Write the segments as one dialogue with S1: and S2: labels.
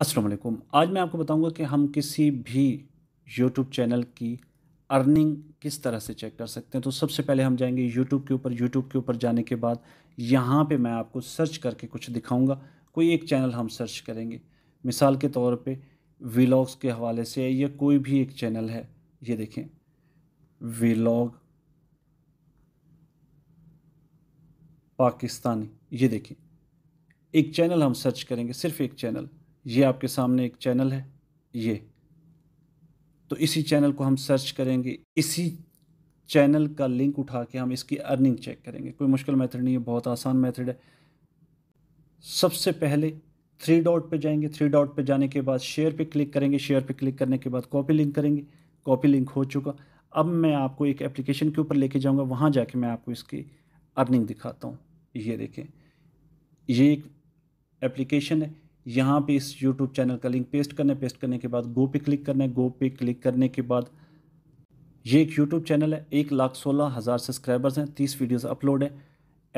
S1: अस्सलाम वालेकुम आज मैं आपको बताऊंगा कि हम किसी भी YouTube चैनल की अर्निंग किस तरह से चेक कर सकते हैं तो सबसे पहले हम जाएंगे YouTube के ऊपर YouTube के ऊपर जाने के बाद यहाँ पे मैं आपको सर्च करके कुछ दिखाऊंगा कोई एक चैनल हम सर्च करेंगे मिसाल के तौर पे वीलॉग्स के हवाले से या कोई भी एक चैनल है ये देखें वीलॉग पाकिस्तानी ये देखें एक चैनल हम सर्च करेंगे सिर्फ एक चैनल ये आपके सामने एक चैनल है ये तो इसी चैनल को हम सर्च करेंगे इसी चैनल का लिंक उठा के हम इसकी अर्निंग चेक करेंगे कोई मुश्किल मेथड नहीं है बहुत आसान मेथड है सबसे पहले थ्री डॉट पे जाएंगे थ्री डॉट पे जाने के बाद शेयर पे क्लिक करेंगे शेयर पे क्लिक करने के बाद कॉपी लिंक करेंगे कॉपी लिंक हो चुका अब मैं आपको एक एप्लीकेशन के ऊपर लेके जाऊँगा वहाँ जाके मैं आपको इसकी अर्निंग दिखाता हूँ ये देखें ये एक एप्लीकेशन है यहाँ पे इस यूट्यूब चैनल का लिंक पेस्ट करना है पेस्ट करने के बाद गो पे क्लिक करना है गो पे क्लिक करने के बाद ये एक यूट्यूब चैनल है एक लाख सोलह हज़ार सब्सक्राइबर्स हैं तीस वीडियोस अपलोड है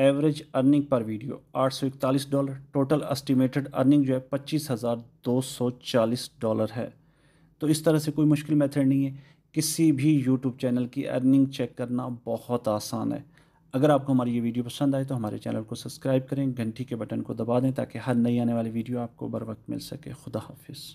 S1: एवरेज अर्निंग पर वीडियो आठ सौ इकतालीस डॉलर टोटल एस्टिमेटेड अर्निंग जो है पच्चीस हज़ार दो सौ चालीस डॉलर है तो इस तरह से कोई मुश्किल मेथड नहीं है किसी भी यूट्यूब चैनल की अर्निंग चेक करना बहुत आसान है अगर आपको हमारी ये वीडियो पसंद आए तो हमारे चैनल को सब्सक्राइब करें घंटी के बटन को दबा दें ताकि हर नई आने वाली वीडियो आपको बर वक्त मिल सके खुदा हाफिज़